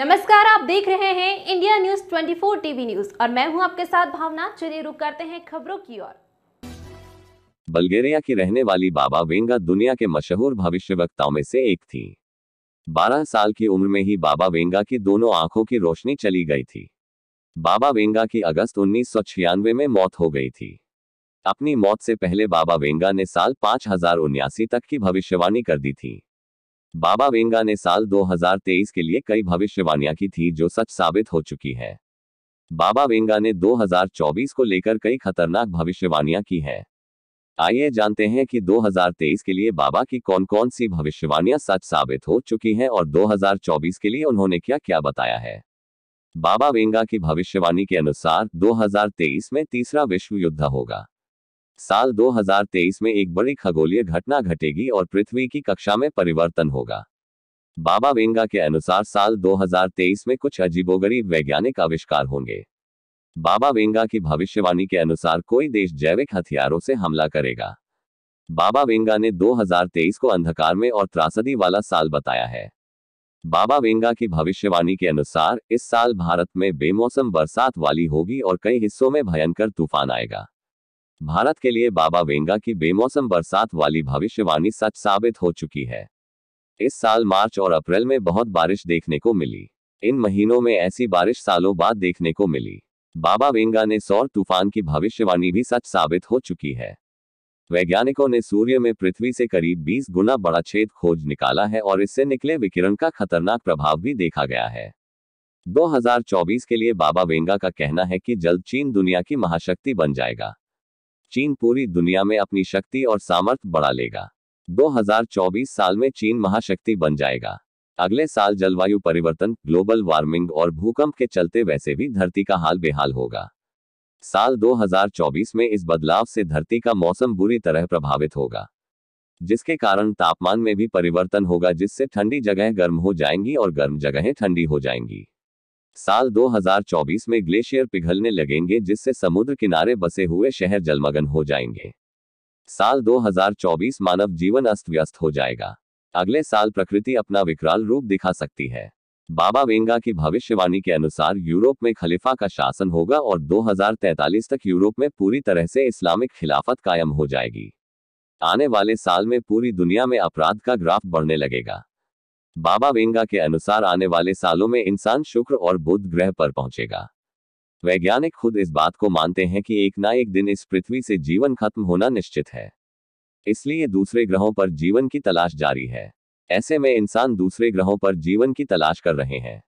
नमस्कार आप देख रहे हैं इंडिया न्यूज 24 टीवी न्यूज और मैं हूं आपके साथ भावना चलिए रुक करते हैं खबरों की ओर बल्गेरिया की रहने वाली बाबा वेंगा दुनिया के मशहूर भविष्य वक्ताओं में से एक थी 12 साल की उम्र में ही बाबा वेंगा की दोनों आंखों की रोशनी चली गई थी बाबा वेंगा की अगस्त उन्नीस में मौत हो गई थी अपनी मौत से पहले बाबा वेंगा ने साल पांच तक की भविष्यवाणी कर दी थी बाबा वेंगा ने साल 2023 के लिए कई भविष्यवाणियां की थी जो सच साबित हो चुकी है बाबा वेंगा ने 2024 को लेकर कई खतरनाक भविष्यवाणियां की हैं। आइए जानते हैं कि 2023 के लिए बाबा की कौन कौन सी भविष्यवाणियां सच साबित हो चुकी हैं और 2024 के लिए उन्होंने क्या क्या बताया है बाबा वेंगा की भविष्यवाणी के अनुसार 2023 में तीसरा विश्व युद्ध होगा साल 2023 में एक बड़ी खगोलीय घटना घटेगी और पृथ्वी की कक्षा में परिवर्तन होगा बाबा वेंगा के अनुसार साल 2023 में कुछ अजीबोगरीब वैज्ञानिक आविष्कार होंगे बाबा वेंगा की भविष्यवाणी के अनुसार कोई देश जैविक हथियारों से हमला करेगा बाबा वेंगा ने 2023 को अंधकार में और त्रासदी वाला साल बताया है बाबा वेंगा की भविष्यवाणी के अनुसार इस साल भारत में बेमौसम बरसात वाली होगी और कई हिस्सों में भयंकर तूफान आएगा भारत के लिए बाबा वेंगा की बेमौसम बरसात वाली भविष्यवाणी सच साबित हो चुकी है इस साल मार्च और अप्रैल में बहुत बारिश देखने को मिली इन महीनों में ऐसी बारिश सालों बाद देखने को मिली बाबा वेंगा ने सौर तूफान की भविष्यवाणी भी सच साबित हो चुकी है वैज्ञानिकों ने सूर्य में पृथ्वी से करीब 20 गुना बड़ा छेद खोज निकाला है और इससे निकले विकिरण का खतरनाक प्रभाव भी देखा गया है 2024 के लिए बाबा वेंगा का कहना है कि जल्द चीन दुनिया की महाशक्ति बन जाएगा चीन पूरी दुनिया में अपनी शक्ति और सामर्थ्य बढ़ा लेगा 2024 साल में चीन महाशक्ति बन जाएगा अगले साल जलवायु परिवर्तन ग्लोबल वार्मिंग और भूकंप के चलते वैसे भी धरती का हाल बेहाल होगा साल 2024 में इस बदलाव से धरती का मौसम बुरी तरह प्रभावित होगा जिसके कारण तापमान में भी परिवर्तन होगा जिससे ठंडी जगह गर्म हो जाएंगी और गर्म जगहें ठंडी हो जाएंगी साल 2024 में ग्लेशियर पिघलने लगेंगे जिससे समुद्र किनारे बसे हुए शहर जलमग्न हो जाएंगे साल 2024 मानव जीवन अस्त व्यस्त हो जाएगा अगले साल प्रकृति अपना विकराल रूप दिखा सकती है बाबा वेंगा की भविष्यवाणी के अनुसार यूरोप में खलीफा का शासन होगा और 2043 तक यूरोप में पूरी तरह से इस्लामिक खिलाफत कायम हो जाएगी आने वाले साल में पूरी दुनिया में अपराध का ग्राफ बढ़ने लगेगा बाबा वेंगा के अनुसार आने वाले सालों में इंसान शुक्र और बुध ग्रह पर पहुंचेगा वैज्ञानिक खुद इस बात को मानते हैं कि एक ना एक दिन इस पृथ्वी से जीवन खत्म होना निश्चित है इसलिए दूसरे ग्रहों पर जीवन की तलाश जारी है ऐसे में इंसान दूसरे ग्रहों पर जीवन की तलाश कर रहे हैं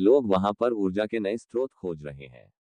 लोग वहां पर ऊर्जा के नए स्रोत खोज रहे हैं